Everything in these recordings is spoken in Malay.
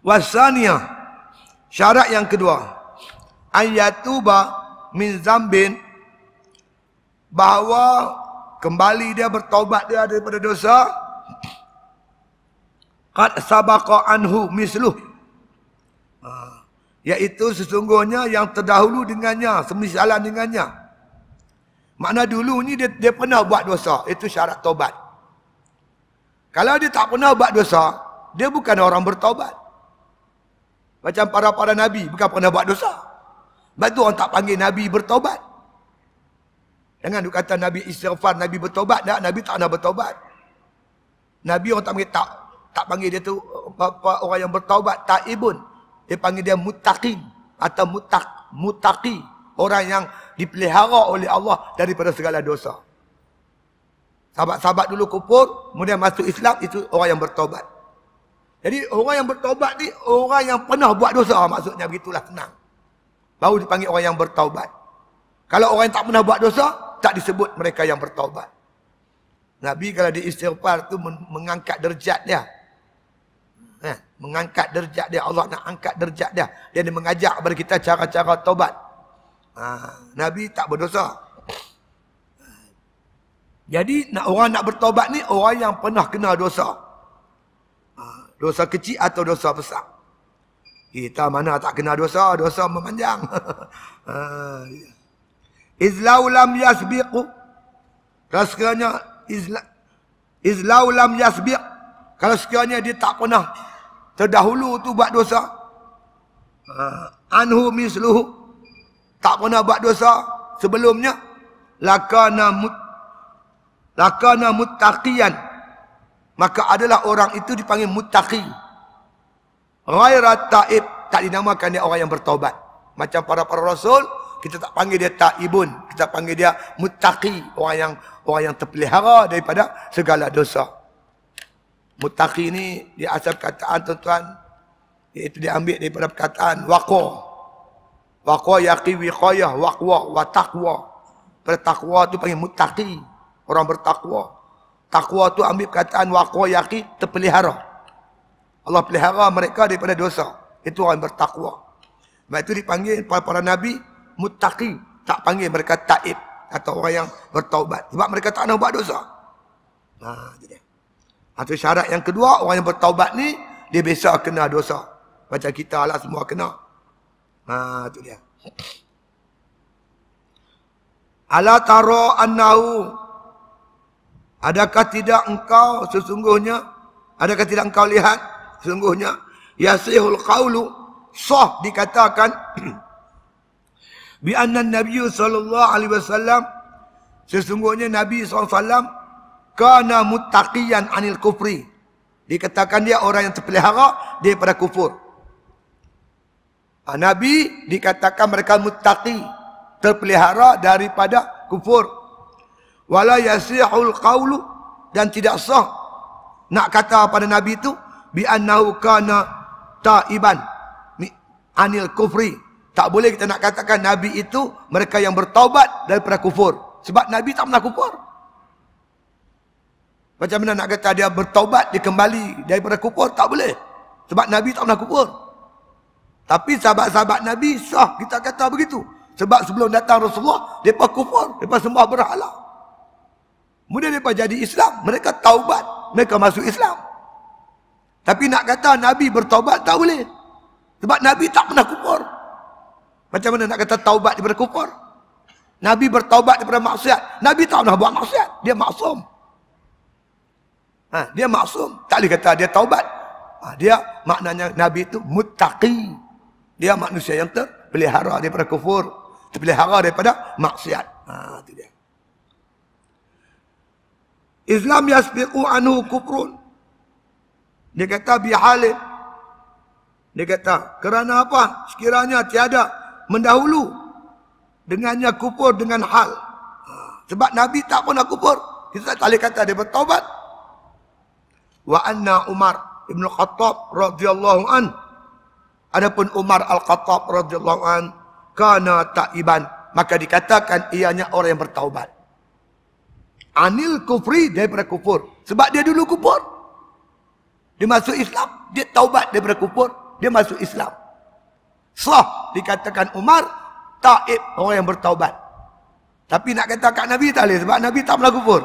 Wasaniyah syarat yang kedua ayat ayatuba min zambin bahawa kembali dia bertobat dia daripada dosa kat sabaqa anhu mislu yaitu ha. sesungguhnya yang terdahulu dengannya semisalan dengannya makna dulu ni dia, dia pernah buat dosa itu syarat tobat kalau dia tak pernah buat dosa dia bukan orang bertobat. Macam para-para Nabi Bukan pernah buat dosa Sebab tu orang tak panggil Nabi bertobat Jangan duk kata Nabi istighfar Nabi bertobat dah Nabi tak nak bertobat Nabi orang tak panggil tak Tak panggil dia tu Orang yang bertobat tak ibun. Dia panggil dia mutakin Atau mutak mutaki Orang yang dipelihara oleh Allah Daripada segala dosa Sahabat-sahabat dulu kufur Kemudian masuk Islam Itu orang yang bertobat jadi orang yang bertaubat ni orang yang pernah buat dosa ah, maksudnya begitulah tenang. Baru dipanggil orang yang bertaubat. Kalau orang yang tak pernah buat dosa tak disebut mereka yang bertaubat. Nabi kalau di istighfar tu mengangkat derjat dia. Eh, mengangkat derjat dia. Allah nak angkat derjat dia. Dia ni mengajak kepada kita cara-cara taubat. Ha, Nabi tak berdosa. Jadi nak orang nak bertaubat ni orang yang pernah kena dosa. Dosa kecil atau dosa besar. Kita mana tak kena dosa, dosa memanjang. Eh, izlau lam yasbiqu. Kalau sekiranya izlau lam yasbiq. Kalau sekiranya dia tak pernah terdahulu tu buat dosa. Eh, anhu misluhu. Tak pernah buat dosa sebelumnya. Lakana mut lakana muttaqiyan maka adalah orang itu dipanggil mutaqi. Ghairat taib tak dinamakan dia orang yang bertaubat. Macam para para rasul, kita tak panggil dia taibun, kita panggil dia mutaqi, orang yang orang yang terpelihara daripada segala dosa. Mutaqi ni dia asal perkataan tuan-tuan iaitu ambil daripada perkataan waqo. Waqo yaqi wiqayah waqwa wa taqwa. Bertakwa tu panggil mutaqi, orang bertakwa. Takwa tu ambil perkataan waqo yaqi terpelihara. Allah pelihara mereka daripada dosa. Itu orang bertakwa. Mak itu dipanggil para, para nabi muttaqi, tak panggil mereka taib atau orang yang bertaubat. Sebab mereka tak nak buat dosa. Ha, jadi. Atau ha, syarat yang kedua, orang yang bertaubat ni dia biasa kena dosa. Macam kita lah semua kena. Ha, tu dia. Ala taro annahu Adakah tidak engkau sesungguhnya Adakah tidak engkau lihat sesungguhnya Yasihul qawlu Soh dikatakan Bi Nabi sallallahu alaihi wasallam sesungguhnya Nabi sallallahu alaihi kana muttaqiyan anil kufri. Dikatakan dia orang yang terpelihara daripada kufur. Ah, Nabi dikatakan mereka muttaqi terpelihara daripada kufur wala yasihul qawlu dan tidak sah nak kata pada nabi itu bi annahu kana taiban anil kufri tak boleh kita nak katakan nabi itu mereka yang bertaubat daripada kufur sebab nabi tak pernah kufur macam mana nak kata dia bertaubat dia kembali daripada kufur tak boleh sebab nabi tak pernah kufur tapi sahabat-sahabat nabi sah kita kata begitu sebab sebelum datang rasulullah depa kufur depa sembah berhala Kemudian mereka jadi Islam. Mereka taubat. Mereka masuk Islam. Tapi nak kata Nabi bertaubat tak boleh. Sebab Nabi tak pernah kufur. Macam mana nak kata taubat daripada kufur? Nabi bertaubat daripada maksiat. Nabi tak pernah buat maksiat. Dia maksum. Ha, dia maksum. Tak boleh kata dia taubat. Ha, dia maknanya Nabi itu mutaqi. Dia manusia yang terpelihara daripada kufur. Terpelihara daripada maksiat. Ha, itu dia. Islam yasbiqu anhu kufrun. Dia kata bihalil. Dia kata kerana apa? Sekiranya tiada mendahulu dengannya kufur dengan hal. Sebab Nabi tak pernah kufur. Kita tak boleh kata dia bertaubat. Wa anna Umar Ibn Khattab radhiyallahu an. Adapun Umar Al-Khattab radhiyallahu an kana ta'iban, maka dikatakan ianya orang yang bertaubat anil kufri daripada kufur. Sebab dia dulu kufur. Dia masuk Islam. Dia taubat daripada kufur. Dia masuk Islam. Sah dikatakan Umar. Taib orang yang bertaubat. Tapi nak kata kat Nabi tak boleh. Sebab Nabi tak pernah kufur.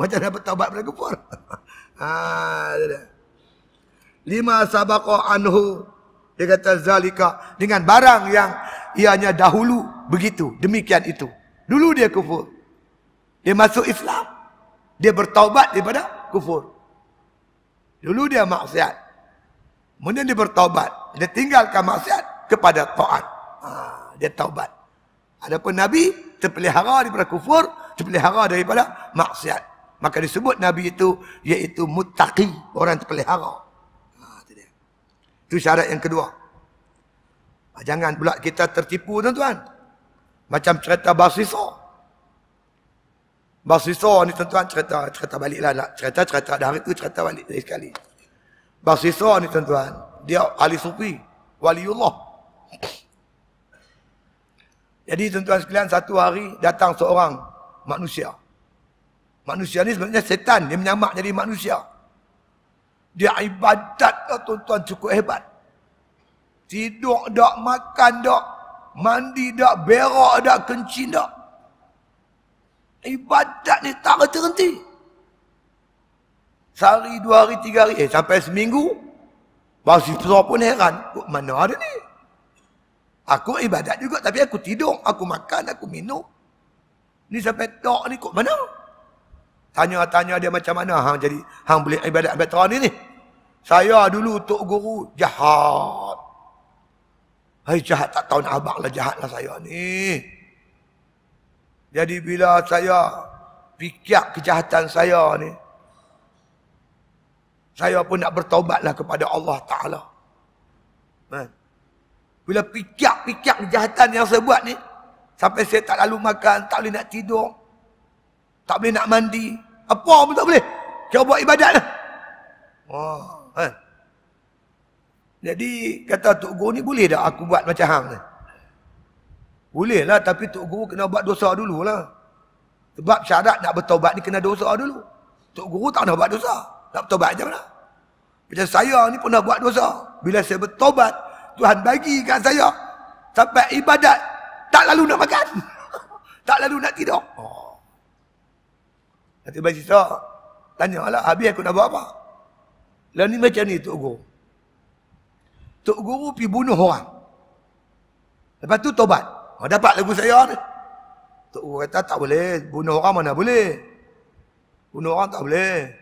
Macam dah bertaubat daripada kufur. ha, Lima sabaqo anhu. Dia kata zalika. Dengan barang yang ianya dahulu begitu. Demikian itu. Dulu dia kufur. Dia masuk Islam. Dia bertaubat daripada kufur. Dulu dia maksiat. Kemudian dia bertaubat. Dia tinggalkan maksiat kepada ta'at. Ha, dia taubat. Adapun Nabi terpelihara daripada kufur, terpelihara daripada maksiat. Maka disebut Nabi itu iaitu mutaqi, orang terpelihara. Ha, itu, dia. itu syarat yang kedua. Ha, jangan pula kita tertipu tuan-tuan. Macam cerita Basisah. Basisor ni tuan-tuan cerita cerita lah nak cerita cerita dah hari tu cerita balik lagi sekali. Basisor ni tuan-tuan dia ahli sufi waliullah. Jadi tuan-tuan sekalian satu hari datang seorang manusia. Manusia ni sebenarnya setan dia menyamak jadi manusia. Dia ibadat lah tuan-tuan cukup hebat. Tidur dak makan dak mandi dak berak dak kencing dak Ibadat ni tak kena henti. Sehari, dua hari, tiga hari. Eh, sampai seminggu. Baru si pesawat pun heran. Kok oh, mana ada ni? Aku ibadat juga. Tapi aku tidur. Aku makan, aku minum. Ni sampai tak ni. Kok mana? Tanya-tanya dia macam mana. Hang jadi. Hang boleh ibadat betul ni ni. Saya dulu Tok Guru jahat. Hai jahat tak tahu nak abang lah jahat lah saya ni. Jadi bila saya fikir kejahatan saya ni, saya pun nak bertaubatlah kepada Allah Ta'ala. Bila fikir-fikir kejahatan yang saya buat ni, sampai saya tak lalu makan, tak boleh nak tidur, tak boleh nak mandi, apa pun tak boleh. Kau buat ibadat lah. kan? Jadi kata Tok Guru ni boleh tak aku buat macam hang ni? Boleh lah tapi Tok Guru kena buat dosa dulu lah. Sebab syarat nak bertobat ni kena dosa dulu. Tok Guru tak nak buat dosa. Nak bertobat macam mana? Macam saya ni pernah buat dosa. Bila saya bertobat, Tuhan bagi kat saya. Sampai ibadat, tak lalu nak makan. tak lalu nak tidur. Oh. Nanti bagi saya, tanya lah, habis aku nak buat apa? Lah ni macam ni Tok Guru. Tok Guru pergi bunuh orang. Lepas tu tobat. Ha, dapat lagu saya ni. Tok guru kata tak boleh. Bunuh orang mana boleh. Bunuh orang tak boleh.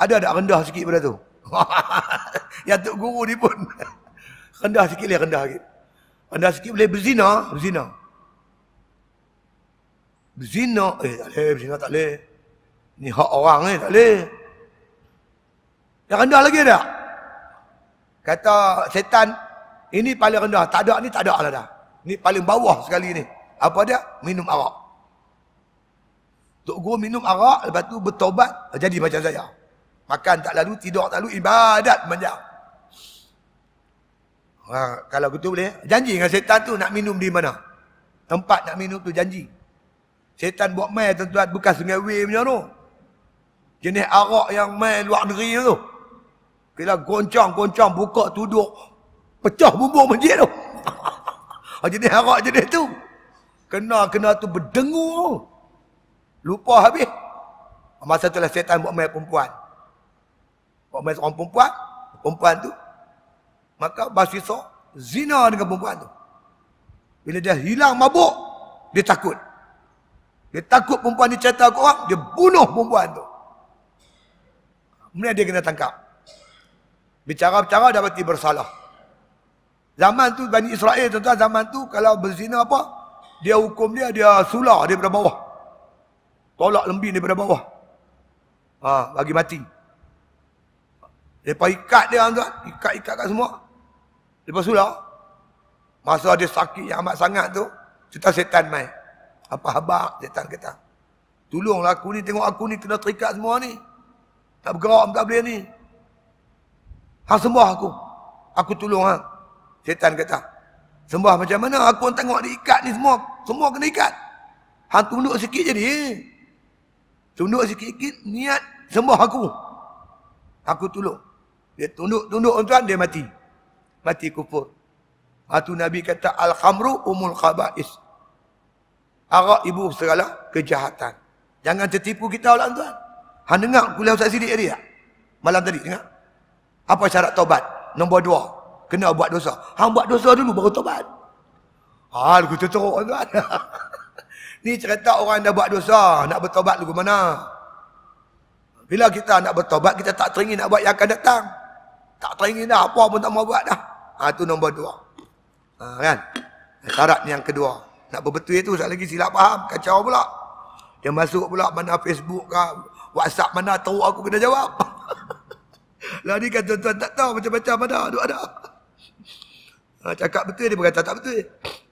Ada ada rendah sikit pada tu? yang Tok Guru ni pun. rendah sikit lah rendah sikit. Rendah sikit boleh berzina. Berzina. Berzina. Eh tak boleh. Berzina tak boleh. Ni hak orang eh, tak boleh. Yang rendah lagi tak? Kata setan. Ini paling rendah. Tak ada ni tak ada lah dah. Ni paling bawah sekali ni. Apa dia? Minum arak. Tok guru minum arak, lepas tu bertobat, jadi macam saya. Makan tak lalu, tidur tak lalu, ibadat banyak. Ha, kalau gitu boleh. Eh? Janji dengan setan tu nak minum di mana? Tempat nak minum tu janji. Setan buat mai tuan-tuan, bukan sungai way punya tu. Jenis arak yang mai luar negeri tu. Kira goncang-goncang buka tuduk. Pecah bubur masjid tu. Ha, jadi harap je dia tu. Kena-kena tu berdengur. Lupa habis. Masa tu lah setan buat main perempuan. Buat main seorang perempuan. Perempuan tu. Maka Basisok zina dengan perempuan tu. Bila dia hilang mabuk, dia takut. Dia takut perempuan ni cerita ke orang, dia bunuh perempuan tu. Kemudian dia kena tangkap. Bicara-bicara dapat dia bersalah. Zaman tu Bani Israel tuan zaman tu kalau berzina apa? Dia hukum dia dia sulah daripada bawah. Tolak lembing daripada bawah. Ha, bagi mati. Lepas ikat dia tuan ikat-ikat kat semua. Lepas sular. Masa dia sakit yang amat sangat tu, cerita setan mai. Apa habaq setan kata. Tolonglah aku ni tengok aku ni kena terikat semua ni. Tak bergerak tak boleh ni. Hang sembah aku. Aku tolong hang. Syaitan kata, sembah macam mana aku pun tengok diikat ni semua. Semua kena ikat. Hang tunduk sikit jadi. Tunduk sikit-sikit niat sembah aku. Aku tolong. Dia tunduk-tunduk tuan dia mati. Mati kufur. Hatu Nabi kata al-khamru umul khaba'is. Arak ibu segala kejahatan. Jangan tertipu kita lah tuan. Hang dengar kuliah Ustaz Siddiq tadi tak? Malam tadi dengar. Apa syarat taubat? Nombor dua kena buat dosa. Hang buat dosa dulu baru tobat. Ha, lagu tu teruk tuan. Kan? Ni cerita orang dah buat dosa, nak bertobat lu mana? Bila kita nak bertobat, kita tak teringin nak buat yang akan datang. Tak teringin dah, apa pun tak mau buat dah. Ha, tu nombor dua. Ha, kan? Syarat yang kedua. Nak berbetul itu, sekali lagi silap faham, kacau pula. Dia masuk pula mana Facebook ke, WhatsApp mana, tahu aku kena jawab. Lah ni kan tuan-tuan tak tahu macam-macam mana, ada. Ah, cakap betul dia berkata tak betul.